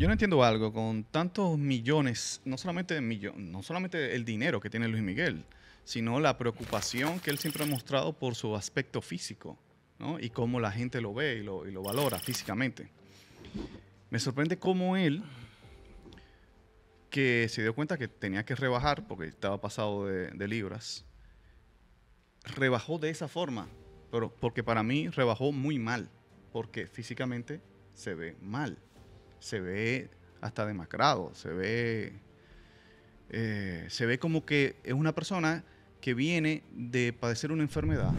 yo no entiendo algo con tantos millones, no solamente millón, no solamente el dinero que tiene Luis Miguel, sino la preocupación que él siempre ha mostrado por su aspecto físico, ¿no? Y cómo la gente lo ve y lo, y lo valora físicamente. Me sorprende cómo él, que se dio cuenta que tenía que rebajar porque estaba pasado de, de libras, rebajó de esa forma, pero porque para mí rebajó muy mal, porque físicamente se ve mal se ve hasta demacrado, se ve, eh, se ve como que es una persona que viene de padecer una enfermedad.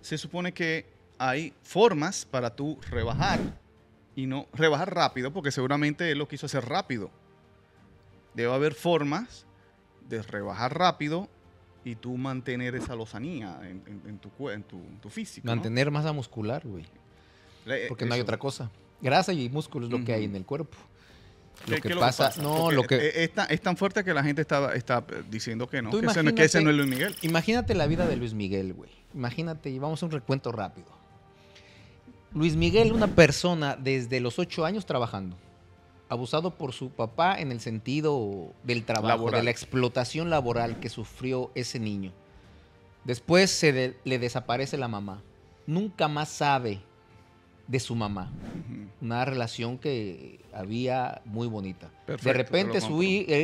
Se supone que hay formas para tú rebajar y no rebajar rápido, porque seguramente él lo quiso hacer rápido. Debe haber formas de rebajar rápido y tú mantener esa lozanía en, tu, en tu, físico. Mantener masa muscular, güey. Porque eh, no hay otra cosa grasa y músculo es lo que hay en el cuerpo. Lo que, pasa, no, lo eh, que... Eh, es tan, es tan, fuerte que la gente está, está diciendo que no, que ese, es Luis Miguel. Imagínate la vida de Luis Miguel, güey. Imagínate, y vamos a un recuento rápido. Luis Miguel, una persona desde los ocho años trabajando, abusado por su papá en el sentido del trabajo, de la explotación laboral que sufrió ese niño. Después se le desaparece la mamá. Nunca más sabe de su mamá una relación que había muy bonita. de repente su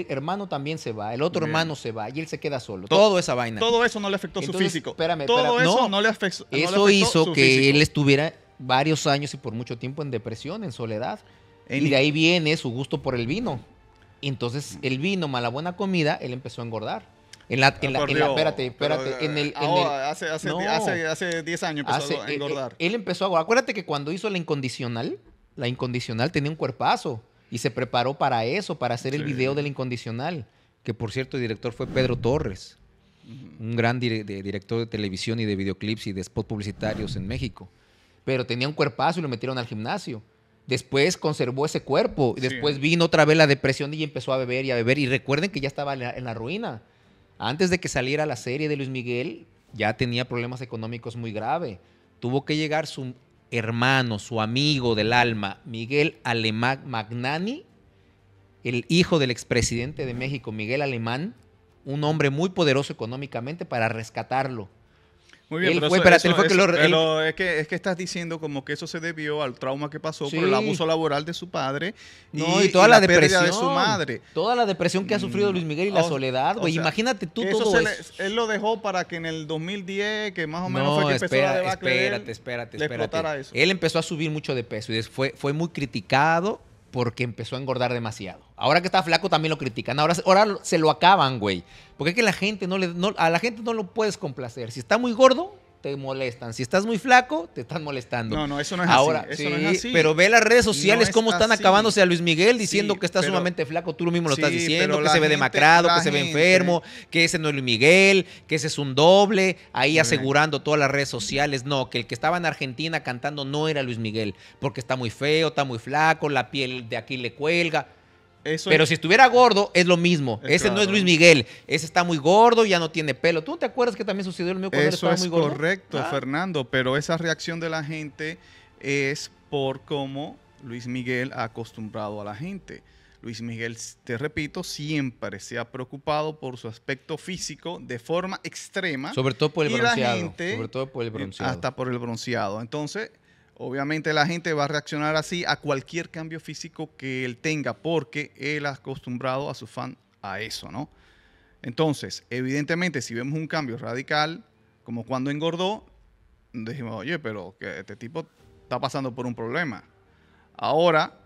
hermano también se va, el otro hermano se va y él se queda solo. Todo, esa vaina. Todo eso no le afectó su físico. Espérame, todo eso no, le afectó. Eso hizo que él estuviera varios años y por mucho tiempo en depresión, en soledad. y de ahí viene su gusto por el vino. Entonces, el vino mala buena comida, él empezó a engordar. En la, en espérate, espérate. Eh, en el, hace, hace, no, hace, hace, 10 años empezó a eh, eh, engordar. Él, él, empezó a. Acuérdate que cuando hizo la incondicional, la incondicional tenía un cuerpazo y se preparó para eso, para hacer el video de la incondicional, que por cierto el director fue Pedro Torres, un gran director de televisión y de videoclips y de spots publicitarios en México. Pero tenía un cuerpazo y lo metieron al gimnasio. Después conservó ese cuerpo y después vino otra vez la depresión y empezó a beber y a beber. Y recuerden que ya estaba en la, en la ruina. Antes de que saliera la serie de Luis Miguel, ya tenía problemas económicos muy graves. Tuvo que llegar su hermano, su amigo del alma, Miguel Alemán Magnani, el hijo del expresidente de México, Miguel Alemán, un hombre muy poderoso económicamente, para rescatarlo muy bien, pero es, que, es que estás diciendo como que eso se debió al trauma que pasó por el abuso laboral de su padre y, toda la, depresión de su madre. Toda la depresión que ha sufrido mm, Luis Miguel y la soledad, güey. Imagínate tú todo él lo dejó para que en el 2010, que más o menos fue que empezó a espérate, espérate, espérate. eso. Él empezó a subir mucho de peso y fue, fue muy criticado porque empezó a engordar demasiado. Ahora que está flaco también lo critican. Ahora, se lo acaban, güey. Porque es que la gente no le, a la gente no lo puedes complacer. Si está muy gordo, te molestan. Si estás muy flaco, te están molestando. No, no, eso no es así. Pero ve las redes sociales cómo están acabándose a Luis Miguel diciendo que está sumamente flaco. Tú lo mismo lo estás diciendo, que se ve demacrado, que se ve enfermo, que ese no es Luis Miguel, que ese es un doble. Ahí asegurando todas las redes sociales. No, que el que estaba en Argentina cantando no era Luis Miguel, porque está muy feo, está muy flaco, la piel de aquí le cuelga. Pero si estuviera gordo, es lo mismo. ese no es Luis Miguel. Ese está muy gordo, y ya no tiene pelo. ¿Tú no te acuerdas que también sucedió lo mismo cuando Eso él estaba es muy gordo? correcto, ah. Fernando. Pero esa reacción de la gente es por cómo Luis Miguel ha acostumbrado a la gente. Luis Miguel, te repito, siempre se ha preocupado por su aspecto físico de forma extrema. Sobre todo por el bronceado. sobre todo por el bronceado. Hasta por el bronceado. Entonces, Obviamente la gente va a reaccionar así a cualquier cambio físico que él tenga, porque él ha acostumbrado a su fan a eso, ¿no? Entonces, evidentemente, si vemos un cambio radical, como cuando engordó, dijimos, oye, pero que este tipo está pasando por un problema. Ahora,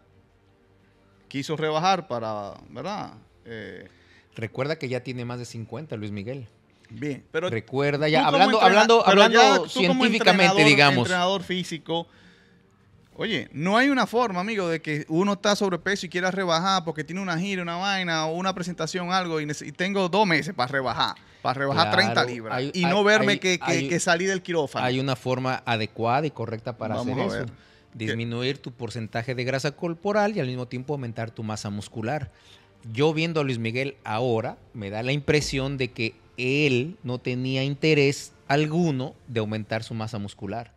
quiso rebajar para, ¿verdad? Eh, Recuerda que ya tiene más de 50, Luis Miguel. Bien. Pero Recuerda ya, hablando, hablando, hablando científicamente, digamos. físico, Oye, no hay una forma, amigo, de que uno está sobrepeso y quiera rebajar porque tiene una gira, una vaina o una presentación, algo, y, tengo dos meses para rebajar, para rebajar 30 libras y no verme que, salí del quirófano. Hay una forma adecuada y correcta para hacer eso. Disminuir tu porcentaje de grasa corporal y al mismo tiempo aumentar tu masa muscular. Yo viendo a Luis Miguel ahora, me da la impresión de que él no tenía interés alguno de aumentar su masa muscular.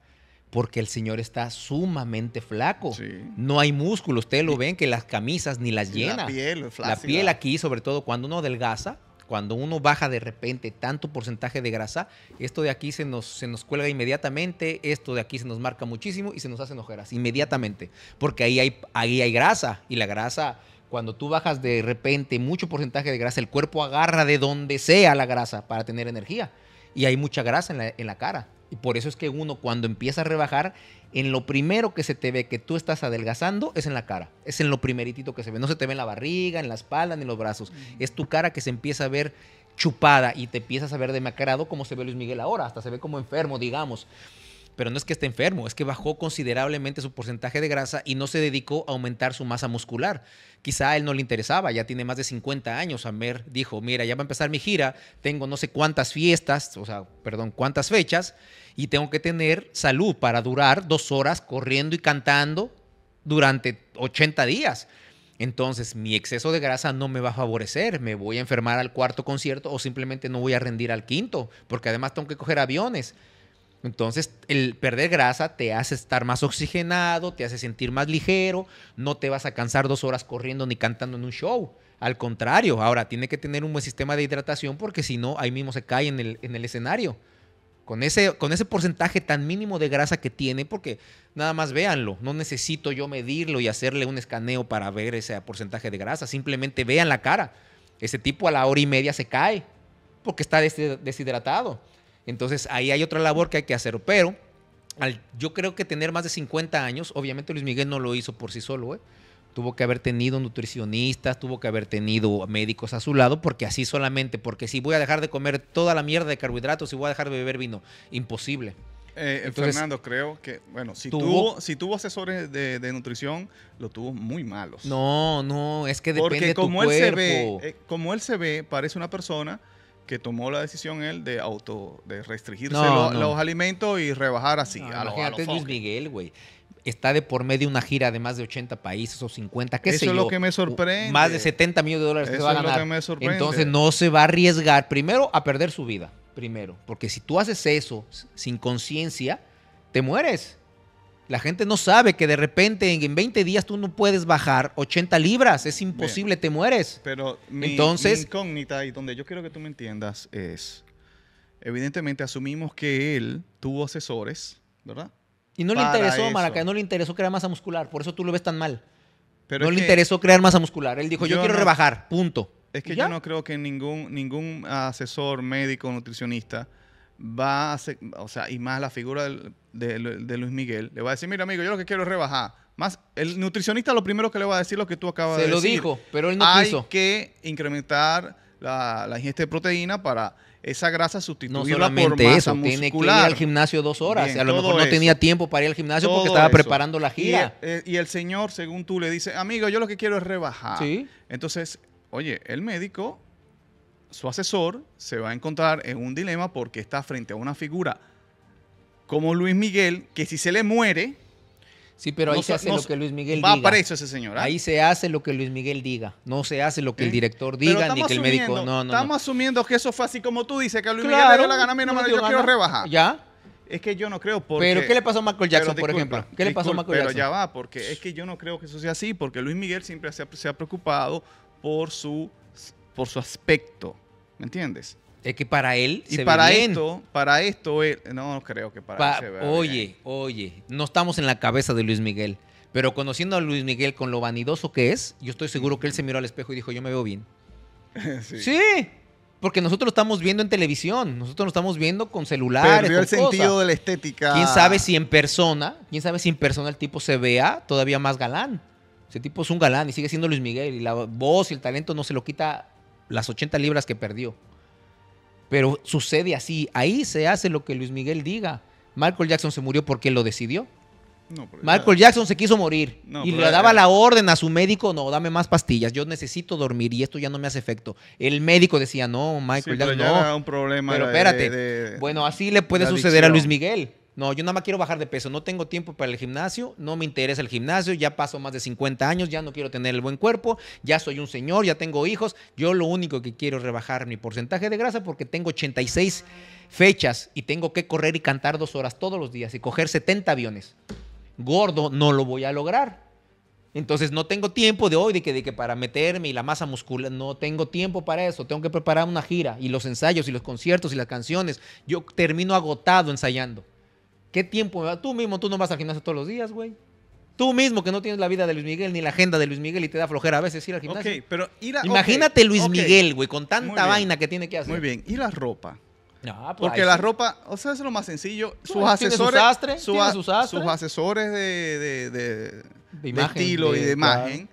Porque el señor está sumamente flaco. No hay músculo. Ustedes lo ven que las camisas ni las llena. La piel, la piel aquí, sobre todo cuando uno adelgaza, cuando uno baja de repente tanto porcentaje de grasa, esto de aquí se nos, se nos cuelga inmediatamente, esto de aquí se nos marca muchísimo y se nos hacen ojeras inmediatamente. Porque ahí hay, ahí hay grasa y la grasa cuando tú bajas de repente mucho porcentaje de grasa, el cuerpo agarra de donde sea la grasa para tener energía. Y hay mucha grasa en la, cara. Y por eso es que uno cuando empieza a rebajar, en lo primero que se te ve que tú estás adelgazando es en la cara. Es en lo primeritito que se ve. No se te ve en la barriga, en la espalda, ni en los brazos. Es tu cara que se empieza a ver chupada y te empiezas a ver demacrado como se ve Luis Miguel ahora. Hasta se ve como enfermo, digamos pero no es que esté enfermo, es que bajó considerablemente su porcentaje de grasa y no se dedicó a aumentar su masa muscular. Quizá a él no le interesaba, ya tiene más de 50 años. Amer dijo, mira, ya va a empezar mi gira, tengo no sé cuántas fiestas, o sea, perdón, cuántas fechas, y tengo que tener salud para durar dos horas corriendo y cantando durante 80 días. Entonces, mi exceso de grasa no me va a favorecer, me voy a enfermar al cuarto concierto o simplemente no voy a rendir al quinto, porque además tengo que coger aviones. Entonces, el perder grasa te hace estar más oxigenado, te hace sentir más ligero, no te vas a cansar dos horas corriendo ni cantando en un show. Al contrario, ahora tiene que tener un buen sistema de hidratación porque si no, ahí mismo se cae en el, escenario. Con ese, con ese, porcentaje tan mínimo de grasa que tiene, porque nada más véanlo, no necesito yo medirlo y hacerle un escaneo para ver ese porcentaje de grasa, simplemente vean la cara. Ese tipo a la hora y media se cae porque está deshidratado. Entonces ahí hay otra labor que hay que hacer, pero al, yo creo que tener más de 50 años, obviamente Luis Miguel no lo hizo por sí solo, ¿eh? tuvo que haber tenido nutricionistas, tuvo que haber tenido médicos a su lado, porque así solamente, porque si voy a dejar de comer toda la mierda de carbohidratos, si voy a dejar de beber vino, imposible. Eh, eh Fernando, creo que, bueno, si tuvo, si tuvo asesores de, nutrición, lo tuvo muy malos. No, no, es que depende Porque como tu él se ve, eh, como él se ve, parece una persona que tomó la decisión él de auto de restringirse los alimentos y rebajar así. a Luis Miguel, güey. Está de por medio una gira de más de 80 países o 50, qué sé yo. Eso es lo que me sorprende. Más de 70 millones de dólares Eso va a ganar. Es lo que me sorprende. Entonces no se va a arriesgar primero a perder su vida, primero, porque si tú haces eso sin conciencia, te mueres. La gente no sabe que de repente en 20 días tú no puedes bajar 80 libras, es imposible, te mueres. Pero mi, Entonces, incógnita y donde yo quiero que tú me entiendas es, evidentemente asumimos que él tuvo asesores, ¿verdad? Y no le interesó, Maracay, no le interesó crear masa muscular, por eso tú lo ves tan mal. Pero no le interesó crear masa muscular, él dijo, yo, quiero rebajar, punto. Es que yo no creo que ningún, ningún asesor médico nutricionista va a ser, o sea, y más la figura de, Luis Miguel, le va a decir, mira amigo, yo lo que quiero es rebajar. Más, el nutricionista lo primero que le va a decir lo que tú acabas de decir. Se lo dijo, pero él no Hay que incrementar la, ingesta de proteína para esa grasa sustituirla no solamente por masa eso, muscular. Tiene que ir al gimnasio dos horas. a lo mejor no tenía tiempo para ir al gimnasio porque estaba preparando la gira. Y el, eh, y el, señor, según tú, le dice, amigo, yo lo que quiero es rebajar. ¿Sí? Entonces, oye, el médico su asesor se va a encontrar en un dilema porque está frente a una figura como Luis Miguel, que si se le muere... Sí, pero ahí se hace lo que Luis Miguel va diga. Eso ese señor. ¿ah? Ahí se hace lo que Luis Miguel diga. No se hace lo que el ¿Eh? director diga ni que el médico. No, no. Estamos asumiendo que eso fue así como tú dices, que a Luis Miguel le dio la gana, no yo quiero rebajar. Ya. Es que yo no creo porque... ¿Pero qué le pasó a Michael Jackson, por ejemplo? ¿Qué le pasó a Michael Jackson? Pero ya va, porque es que yo no creo que eso sea así, porque Luis Miguel siempre se ha preocupado por su por su aspecto. ¿Me entiendes? Es que para él y se para ve esto, para esto no, creo que para él se vea Oye, oye, no estamos en la cabeza de Luis Miguel, pero conociendo a Luis Miguel con lo vanidoso que es, yo estoy seguro que él se miró al espejo y dijo, "Yo me veo bien." sí. Porque nosotros lo estamos viendo en televisión, nosotros lo estamos viendo con celulares. Pero el sentido de la estética. Quién sabe si en persona, quién sabe si en persona el tipo se vea todavía más galán. Ese tipo es un galán y sigue siendo Luis Miguel y la voz y el talento no se lo quita las 80 libras que perdió. Pero sucede así. Ahí se hace lo que Luis Miguel diga. Michael Jackson se murió porque lo decidió. No, Michael Jackson se quiso morir y le daba la orden a su médico, no, dame más pastillas, yo necesito dormir y esto ya no me hace efecto. El médico decía, no, Michael Jackson, no. un problema pero espérate, bueno, así le puede suceder a Luis Miguel. No, yo nada más quiero bajar de peso, no tengo tiempo para el gimnasio, no me interesa el gimnasio, ya paso más de 50 años, ya no quiero tener el buen cuerpo, ya soy un señor, ya tengo hijos, yo lo único que quiero es rebajar mi porcentaje de grasa porque tengo 86 fechas y tengo que correr y cantar dos horas todos los días y coger 70 aviones. Gordo no lo voy a lograr. Entonces no tengo tiempo de hoy, de que, de que para meterme y la masa muscular, no tengo tiempo para eso. Tengo que preparar una gira y los ensayos y los conciertos y las canciones. Yo termino agotado ensayando. ¿Qué tiempo Tú mismo, tú no vas al gimnasio todos los días, güey. Tú mismo que no tienes la vida de Luis Miguel ni la agenda de Luis Miguel y te da flojera a veces ir al gimnasio. pero Imagínate Luis Miguel, güey, con tanta vaina que tiene que hacer. Muy bien, ¿y la ropa? Pues Porque la ropa, o sea, es lo más sencillo. Sus asesores, sus asesores de, de, estilo y de imagen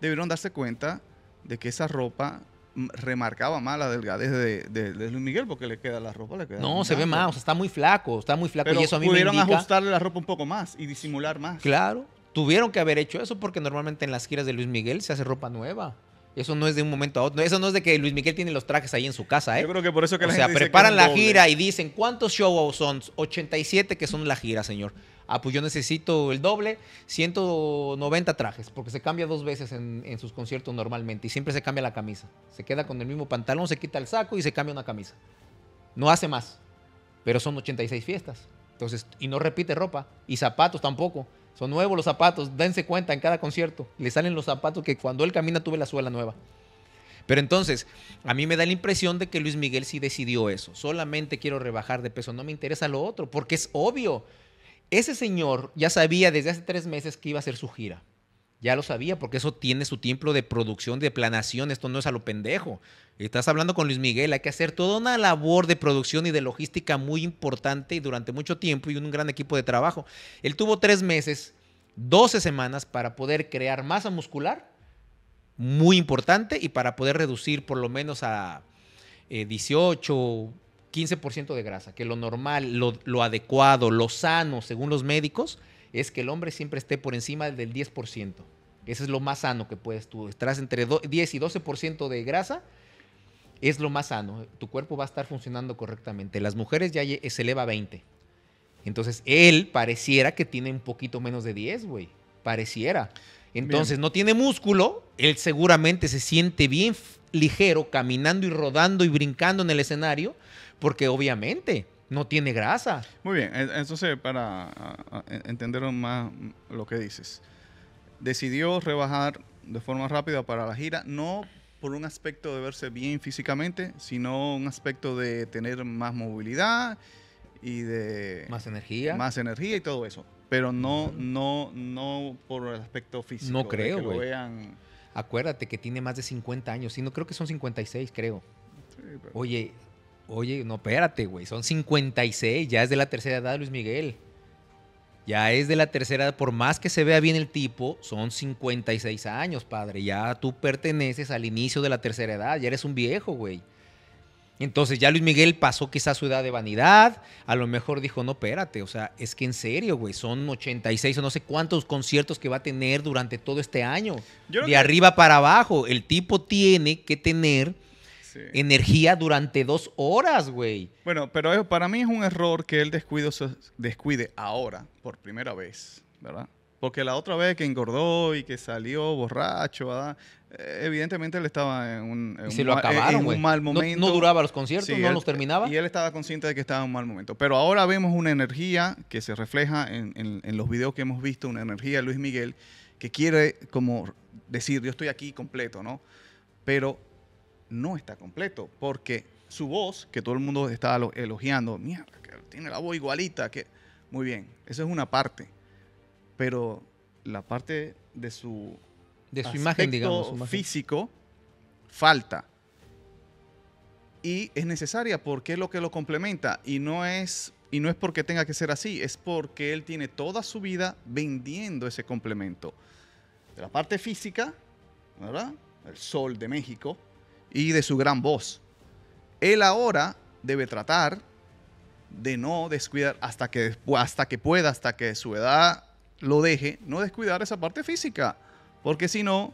debieron darse cuenta de que esa ropa remarcaba más la delgadez de, Luis Miguel porque le queda la ropa, le queda No, se ve más, está muy flaco, está muy flaco Pero y eso pudieron ajustarle la ropa un poco más y disimular más. Claro, tuvieron que haber hecho eso porque normalmente en las giras de Luis Miguel se hace ropa nueva. Eso no es de un momento a otro. Eso no es de que Luis Miguel tiene los trajes ahí en su casa, ¿eh? Yo creo que por eso que la o sea, preparan la gira y dicen, ¿cuántos shows son? 87 que son la gira, señor. Ah, pues yo necesito el doble, 190 trajes, porque se cambia dos veces en, en sus conciertos normalmente y siempre se cambia la camisa. Se queda con el mismo pantalón, se quita el saco y se cambia una camisa. No hace más, pero son 86 fiestas. Entonces, y no repite ropa y zapatos tampoco. Son nuevos los zapatos, dense cuenta en cada concierto. Le salen los zapatos que cuando él camina tuve la suela nueva. Pero entonces, a mí me da la impresión de que Luis Miguel sí decidió eso. Solamente quiero rebajar de peso, no me interesa lo otro, porque es obvio. Ese señor ya sabía desde hace tres meses que iba a hacer su gira. Ya lo sabía, porque eso tiene su tiempo de producción, de planación. Esto no es a lo pendejo. Estás hablando con Luis Miguel, hay que hacer toda una labor de producción y de logística muy importante y durante mucho tiempo y un gran equipo de trabajo. Él tuvo tres meses, 12 semanas para poder crear masa muscular, muy importante, y para poder reducir por lo menos a 18, eh, 15% de grasa, que lo normal, lo, lo adecuado, lo sano, según los médicos, es que el hombre siempre esté por encima del 10%. Eso es lo más sano que puedes tú. estás entre 10 y 12% de grasa. Es lo más sano. Tu cuerpo va a estar funcionando correctamente. Las mujeres ya se eleva a 20. Entonces, él pareciera que tiene un poquito menos de 10, güey. Pareciera. Entonces, no tiene músculo. Él seguramente se siente bien ligero caminando y rodando y brincando en el escenario. Porque obviamente no tiene grasa. Muy bien. Entonces, para entender más lo que dices decidió rebajar de forma rápida para la gira, no por un aspecto de verse bien físicamente, sino un aspecto de tener más movilidad y de más energía, más energía y todo eso, pero no no no por el aspecto físico. No creo, que Acuérdate que tiene más de 50 años, sino creo que son 56, creo. Oye, oye, no, espérate, güey, son 56, ya es de la tercera edad Luis Miguel. Ya es de la tercera, por más que se vea bien el tipo, son 56 años, padre. Ya tú perteneces al inicio de la tercera edad, ya eres un viejo, güey. Entonces ya Luis Miguel pasó quizás su edad de vanidad, a lo mejor dijo, no, espérate, o sea, es que en serio, güey, son 86 o no sé cuántos conciertos que va a tener durante todo este año, de arriba para abajo. El tipo tiene que tener energía durante dos horas, güey. Bueno, pero para mí es un error que él descuido, descuide ahora, por primera vez, ¿verdad? Porque la otra vez que engordó y que salió borracho, eh, evidentemente él estaba en un, mal momento. No, duraba los conciertos, no los terminaba. Y él estaba consciente de que estaba en un mal momento. Pero ahora vemos una energía que se refleja en, en los videos que hemos visto, una energía de Luis Miguel que quiere como decir, yo estoy aquí completo, ¿no? Pero no está completo, porque su voz, que todo el mundo está elogiando, mierda, tiene la voz igualita, que muy bien, eso es una parte, pero la parte de su, de su imagen, digamos, físico falta. Y es necesaria porque es lo que lo complementa y no es y no es porque tenga que ser así, es porque él tiene toda su vida vendiendo ese complemento. De la parte física, ¿verdad? El sol de México, y de su gran voz. Él ahora debe tratar de no descuidar hasta que, hasta que pueda, hasta que su edad lo deje, no descuidar esa parte física, porque si no,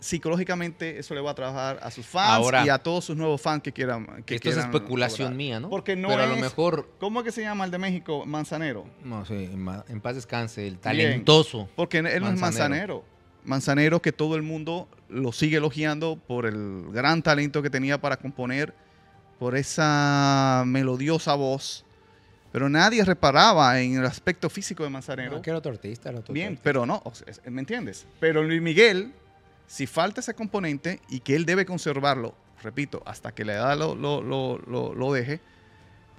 psicológicamente eso le va a trabajar a sus fans y a todos sus nuevos fans que quieran. Que esto es especulación mía, ¿no? Porque no Pero lo mejor. ¿Cómo es que se llama el de México? Manzanero. No, sí, en, paz descanse, el talentoso. porque él no es manzanero. Manzanero que todo el mundo lo sigue elogiando por el gran talento que tenía para componer, por esa melodiosa voz. Pero nadie reparaba en el aspecto físico de Manzanero. No, que era otro artista, Bien, pero no, ¿me entiendes? Pero Luis Miguel, si falta ese componente y que él debe conservarlo, repito, hasta que la edad lo, lo, deje,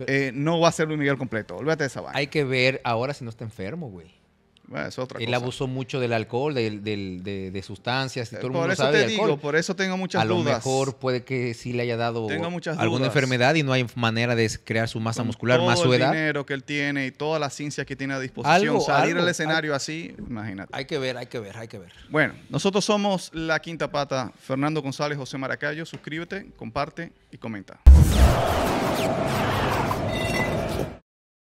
eh, no va a ser Luis Miguel completo. Olvídate de esa vaina. Hay que ver ahora si no está enfermo, güey. Ah, él abusó mucho del alcohol, de, sustancias. Eh, todo por eso te digo, por eso tengo muchas dudas. A lo mejor puede que sí le haya dado alguna enfermedad y no hay manera de crear su masa muscular, más su edad. El dinero que él tiene y todas las ciencias que tiene a disposición. salir al escenario así, imagínate. Hay que ver, hay que ver, hay que ver. Bueno, nosotros somos La Quinta Pata. Fernando González, José Maracayo. Suscríbete, comparte y comenta.